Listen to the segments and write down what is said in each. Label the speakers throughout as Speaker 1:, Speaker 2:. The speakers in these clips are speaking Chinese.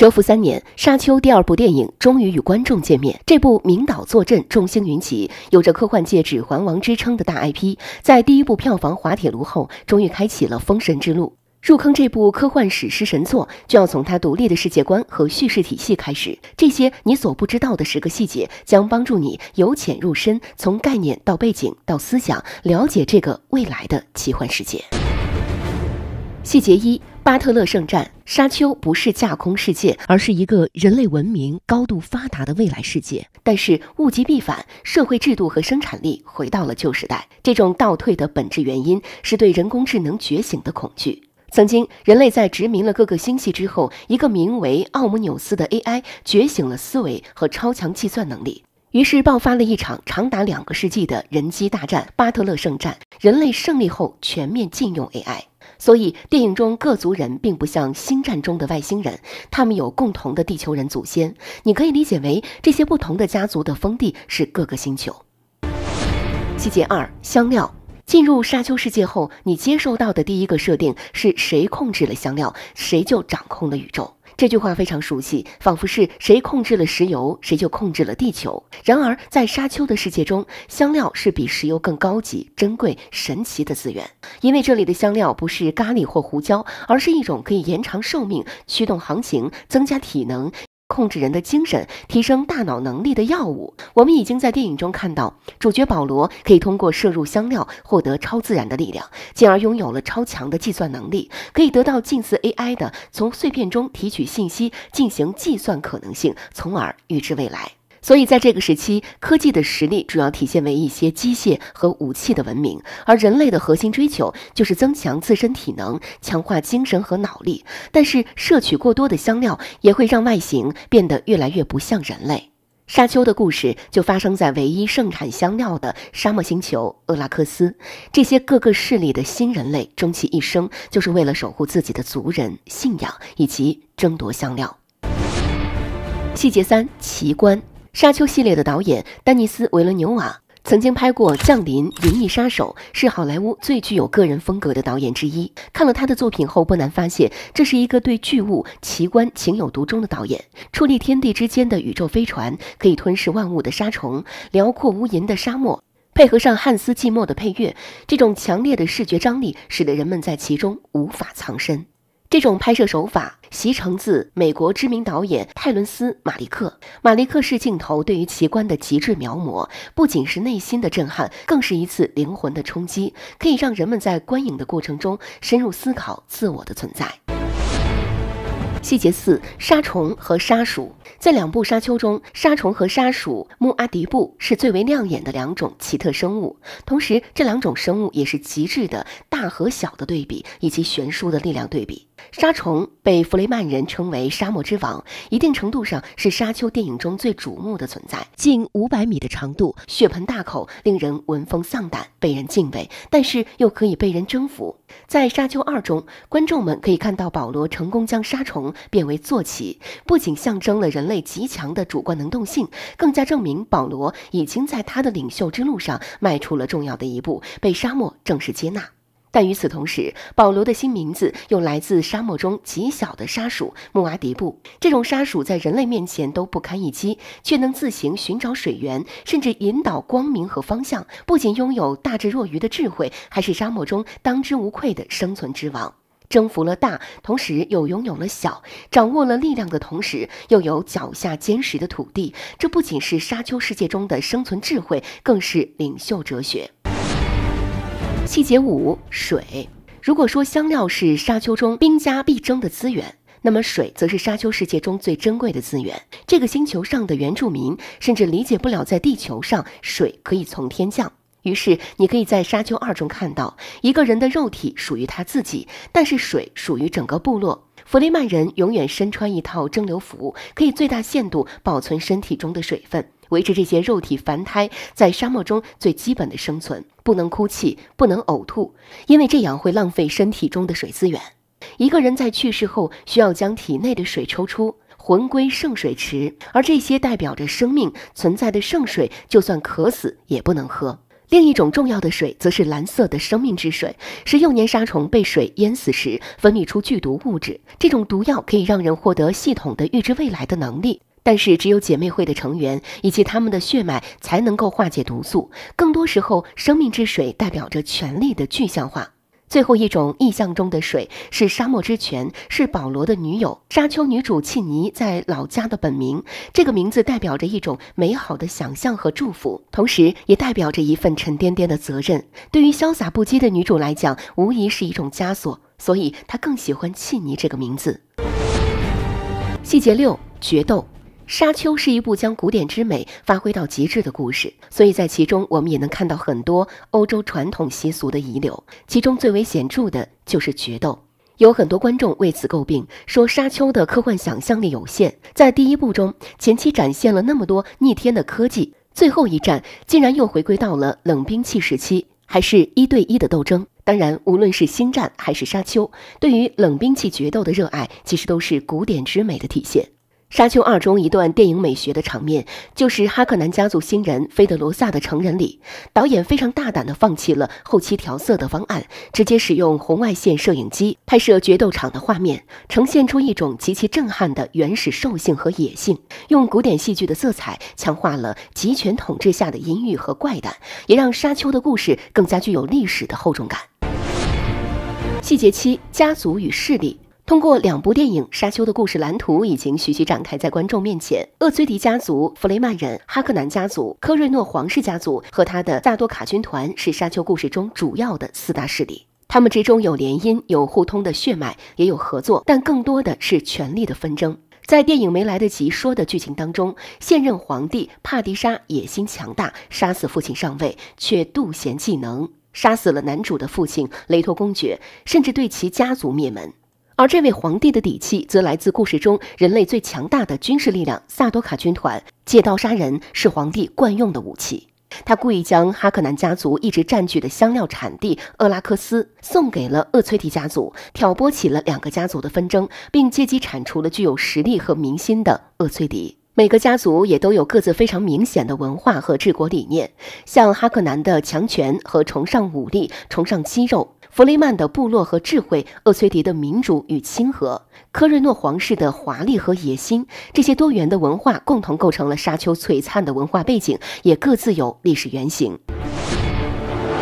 Speaker 1: 蛰伏三年，《沙丘》第二部电影终于与观众见面。这部名导坐镇、众星云集、有着科幻界“指环王”之称的大 IP，在第一部票房滑铁卢后，终于开启了封神之路。入坑这部科幻史诗神作，就要从它独立的世界观和叙事体系开始。这些你所不知道的十个细节，将帮助你由浅入深，从概念到背景到思想，了解这个未来的奇幻世界。细节一。巴特勒圣战沙丘不是架空世界，而是一个人类文明高度发达的未来世界。但是物极必反，社会制度和生产力回到了旧时代。这种倒退的本质原因是对人工智能觉醒的恐惧。曾经，人类在殖民了各个星系之后，一个名为奥姆纽斯的 AI 觉醒了思维和超强计算能力，于是爆发了一场长达两个世纪的人机大战——巴特勒圣战。人类胜利后，全面禁用 AI。所以，电影中各族人并不像《星战》中的外星人，他们有共同的地球人祖先。你可以理解为这些不同的家族的封地是各个星球。细节二：香料。进入沙丘世界后，你接受到的第一个设定是谁控制了香料，谁就掌控了宇宙。这句话非常熟悉，仿佛是谁控制了石油，谁就控制了地球。然而，在沙丘的世界中，香料是比石油更高级、珍贵、神奇的资源，因为这里的香料不是咖喱或胡椒，而是一种可以延长寿命、驱动行情、增加体能。控制人的精神、提升大脑能力的药物，我们已经在电影中看到，主角保罗可以通过摄入香料获得超自然的力量，进而拥有了超强的计算能力，可以得到近似 AI 的从碎片中提取信息进行计算可能性，从而预知未来。所以，在这个时期，科技的实力主要体现为一些机械和武器的文明，而人类的核心追求就是增强自身体能，强化精神和脑力。但是，摄取过多的香料也会让外形变得越来越不像人类。沙丘的故事就发生在唯一盛产香料的沙漠星球厄拉克斯。这些各个势力的新人类，终其一生就是为了守护自己的族人、信仰以及争夺香料。细节三：奇观。《沙丘》系列的导演丹尼斯·维伦纽瓦曾经拍过《降临》《银翼杀手》，是好莱坞最具有个人风格的导演之一。看了他的作品后，不难发现，这是一个对巨物、奇观情有独钟的导演。矗立天地之间的宇宙飞船，可以吞噬万物的沙虫，辽阔无垠的沙漠，配合上汉斯·季默的配乐，这种强烈的视觉张力，使得人们在其中无法藏身。这种拍摄手法袭成自美国知名导演泰伦斯·马利克。马利克式镜头对于奇观的极致描摹，不仅是内心的震撼，更是一次灵魂的冲击，可以让人们在观影的过程中深入思考自我的存在。细节四：沙虫和沙鼠。在两部《沙丘》中，沙虫和沙鼠穆阿迪布是最为亮眼的两种奇特生物。同时，这两种生物也是极致的大和小的对比，以及悬殊的力量对比。沙虫被弗雷曼人称为沙漠之王，一定程度上是沙丘电影中最瞩目的存在。近五百米的长度，血盆大口，令人闻风丧胆，被人敬畏，但是又可以被人征服。在沙丘二中，观众们可以看到保罗成功将沙虫变为坐骑，不仅象征了人类极强的主观能动性，更加证明保罗已经在他的领袖之路上迈出了重要的一步，被沙漠正式接纳。但与此同时，保罗的新名字又来自沙漠中极小的沙鼠——穆阿迪布。这种沙鼠在人类面前都不堪一击，却能自行寻找水源，甚至引导光明和方向。不仅拥有大智若愚的智慧，还是沙漠中当之无愧的生存之王。征服了大，同时又拥有了小；掌握了力量的同时，又有脚下坚实的土地。这不仅是沙丘世界中的生存智慧，更是领袖哲学。细节五：水。如果说香料是沙丘中兵家必争的资源，那么水则是沙丘世界中最珍贵的资源。这个星球上的原住民甚至理解不了，在地球上水可以从天降。于是，你可以在《沙丘二》中看到，一个人的肉体属于他自己，但是水属于整个部落。弗雷曼人永远身穿一套蒸馏服，可以最大限度保存身体中的水分。维持这些肉体凡胎在沙漠中最基本的生存，不能哭泣，不能呕吐，因为这样会浪费身体中的水资源。一个人在去世后，需要将体内的水抽出，魂归圣水池。而这些代表着生命存在的圣水，就算渴死也不能喝。另一种重要的水，则是蓝色的生命之水，是幼年沙虫被水淹死时分泌出剧毒物质。这种毒药可以让人获得系统的预知未来的能力。但是只有姐妹会的成员以及他们的血脉才能够化解毒素。更多时候，生命之水代表着权力的具象化。最后一种意象中的水是沙漠之泉，是保罗的女友沙丘女主契尼在老家的本名。这个名字代表着一种美好的想象和祝福，同时也代表着一份沉甸甸的责任。对于潇洒不羁的女主来讲，无疑是一种枷锁，所以她更喜欢契尼这个名字。细节六：决斗。《沙丘》是一部将古典之美发挥到极致的故事，所以在其中我们也能看到很多欧洲传统习俗的遗留，其中最为显著的就是决斗。有很多观众为此诟病，说《沙丘》的科幻想象力有限，在第一部中前期展现了那么多逆天的科技，最后一战竟然又回归到了冷兵器时期，还是一对一的斗争。当然，无论是《星战》还是《沙丘》，对于冷兵器决斗的热爱，其实都是古典之美的体现。《沙丘二》中一段电影美学的场面，就是哈克南家族新人菲德罗萨的成人礼。导演非常大胆的放弃了后期调色的方案，直接使用红外线摄影机拍摄决斗场的画面，呈现出一种极其震撼的原始兽性和野性。用古典戏剧的色彩强化了集权统治下的阴郁和怪诞，也让《沙丘》的故事更加具有历史的厚重感。细节七：家族与势力。通过两部电影，《沙丘》的故事蓝图已经徐徐展开在观众面前。厄崔迪家族、弗雷曼人、哈克南家族、科瑞诺皇室家族和他的萨多卡军团是沙丘故事中主要的四大势力。他们之中有联姻，有互通的血脉，也有合作，但更多的是权力的纷争。在电影没来得及说的剧情当中，现任皇帝帕迪莎野心强大，杀死父亲上位，却妒贤技能，杀死了男主的父亲雷托公爵，甚至对其家族灭门。而这位皇帝的底气，则来自故事中人类最强大的军事力量——萨多卡军团。借刀杀人是皇帝惯用的武器。他故意将哈克南家族一直占据的香料产地厄拉克斯送给了厄崔迪家族，挑拨起了两个家族的纷争，并借机铲除了具有实力和民心的厄崔迪。每个家族也都有各自非常明显的文化和治国理念，像哈克南的强权和崇尚武力、崇尚肌肉；弗雷曼的部落和智慧；厄崔迪的民主与亲和；科瑞诺皇室的华丽和野心。这些多元的文化共同构成了沙丘璀璨的文化背景，也各自有历史原型。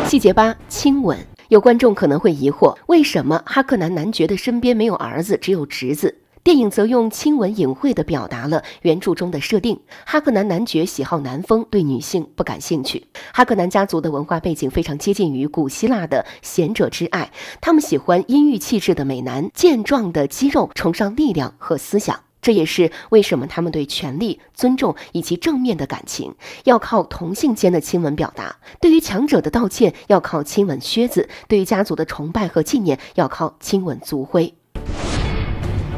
Speaker 1: 细节八：亲吻。有观众可能会疑惑，为什么哈克南男爵的身边没有儿子，只有侄子？电影则用亲吻隐晦的表达了原著中的设定：哈克南男爵喜好南风，对女性不感兴趣。哈克南家族的文化背景非常接近于古希腊的贤者之爱，他们喜欢阴郁气质的美男、健壮的肌肉，崇尚力量和思想。这也是为什么他们对权力、尊重以及正面的感情要靠同性间的亲吻表达；对于强者的道歉要靠亲吻靴子；对于家族的崇拜和纪念要靠亲吻族徽。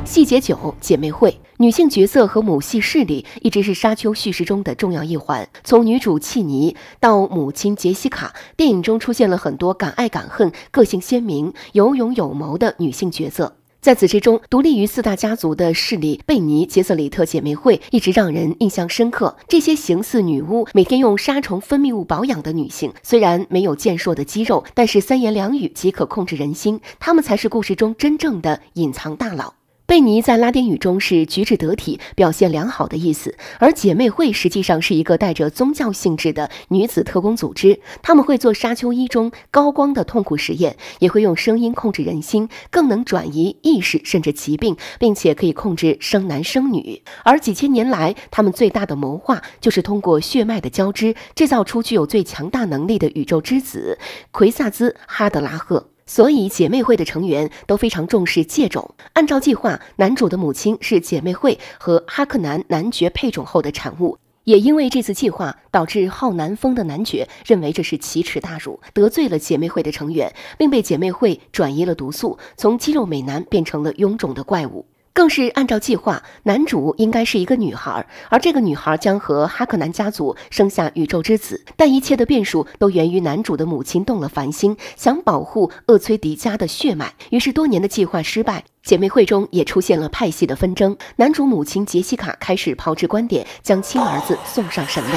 Speaker 1: 细节九姐妹会女性角色和母系势力一直是沙丘叙事中的重要一环。从女主契尼到母亲杰西卡，电影中出现了很多敢爱敢恨、个性鲜明、有勇有谋的女性角色。在此之中，独立于四大家族的势力贝尼·杰瑟里特姐妹会一直让人印象深刻。这些形似女巫、每天用杀虫分泌物保养的女性，虽然没有健硕的肌肉，但是三言两语即可控制人心。她们才是故事中真正的隐藏大佬。贝尼在拉丁语中是举止得体、表现良好的意思，而姐妹会实际上是一个带着宗教性质的女子特工组织。他们会做沙丘一中高光的痛苦实验，也会用声音控制人心，更能转移意识甚至疾病，并且可以控制生男生女。而几千年来，他们最大的谋划就是通过血脉的交织，制造出具有最强大能力的宇宙之子奎萨兹哈德拉赫。所以，姐妹会的成员都非常重视借种。按照计划，男主的母亲是姐妹会和哈克南男爵配种后的产物。也因为这次计划，导致浩南风的男爵认为这是奇耻大辱，得罪了姐妹会的成员，并被姐妹会转移了毒素，从肌肉美男变成了臃肿的怪物。更是按照计划，男主应该是一个女孩，而这个女孩将和哈克南家族生下宇宙之子。但一切的变数都源于男主的母亲动了凡心，想保护厄崔迪家的血脉，于是多年的计划失败。姐妹会中也出现了派系的纷争，男主母亲杰西卡开始炮制观点，将亲儿子送上神位。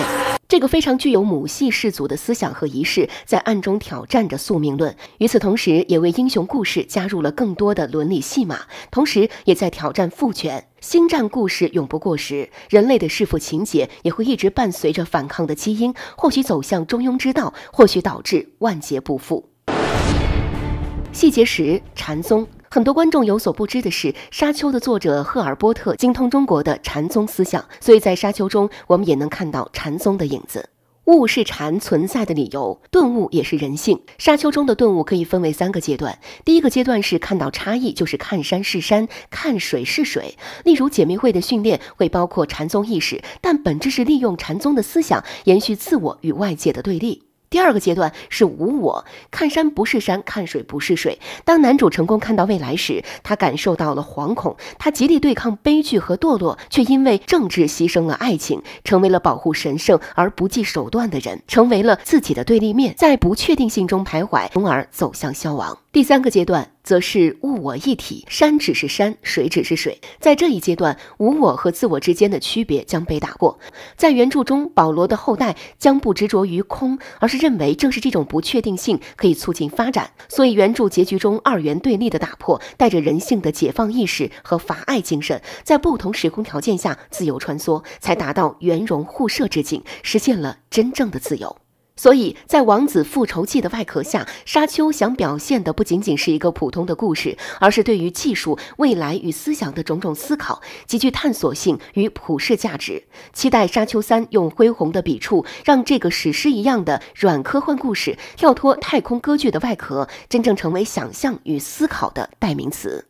Speaker 1: 这个非常具有母系氏族的思想和仪式，在暗中挑战着宿命论。与此同时，也为英雄故事加入了更多的伦理戏码，同时也在挑战父权。星战故事永不过时，人类的弑父情节也会一直伴随着反抗的基因，或许走向中庸之道，或许导致万劫不复。细节十：禅宗。很多观众有所不知的是，《沙丘》的作者赫尔波特精通中国的禅宗思想，所以在《沙丘》中，我们也能看到禅宗的影子。悟是禅存在的理由，顿悟也是人性。《沙丘》中的顿悟可以分为三个阶段，第一个阶段是看到差异，就是看山是山，看水是水。例如，姐妹会的训练会包括禅宗意识，但本质是利用禅宗的思想延续自我与外界的对立。第二个阶段是无我，看山不是山，看水不是水。当男主成功看到未来时，他感受到了惶恐，他极力对抗悲剧和堕落，却因为政治牺牲了爱情，成为了保护神圣而不计手段的人，成为了自己的对立面，在不确定性中徘徊，从而走向消亡。第三个阶段。则是物我一体，山只是山，水只是水。在这一阶段，无我和自我之间的区别将被打过。在原著中，保罗的后代将不执着于空，而是认为正是这种不确定性可以促进发展。所以，原著结局中二元对立的打破，带着人性的解放意识和法爱精神，在不同时空条件下自由穿梭，才达到圆融互摄之境，实现了真正的自由。所以，在《王子复仇记》的外壳下，沙丘想表现的不仅仅是一个普通的故事，而是对于技术未来与思想的种种思考，极具探索性与普世价值。期待《沙丘三》用恢宏的笔触，让这个史诗一样的软科幻故事跳脱太空歌剧的外壳，真正成为想象与思考的代名词。